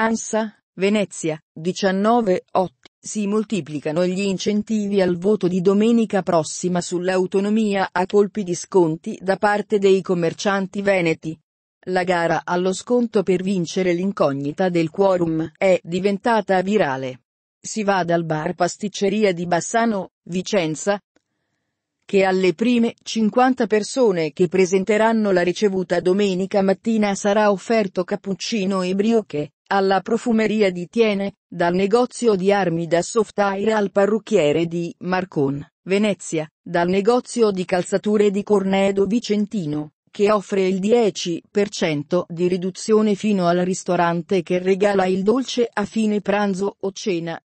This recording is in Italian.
ANSA, Venezia, 19, 8. Si moltiplicano gli incentivi al voto di domenica prossima sull'autonomia a colpi di sconti da parte dei commercianti veneti. La gara allo sconto per vincere l'incognita del quorum è diventata virale. Si va dal bar pasticceria di Bassano, Vicenza, che alle prime 50 persone che presenteranno la ricevuta domenica mattina sarà offerto cappuccino e brioche alla profumeria di Tiene, dal negozio di armi da softair al parrucchiere di Marcon, Venezia, dal negozio di calzature di Cornedo Vicentino, che offre il 10% di riduzione fino al ristorante che regala il dolce a fine pranzo o cena,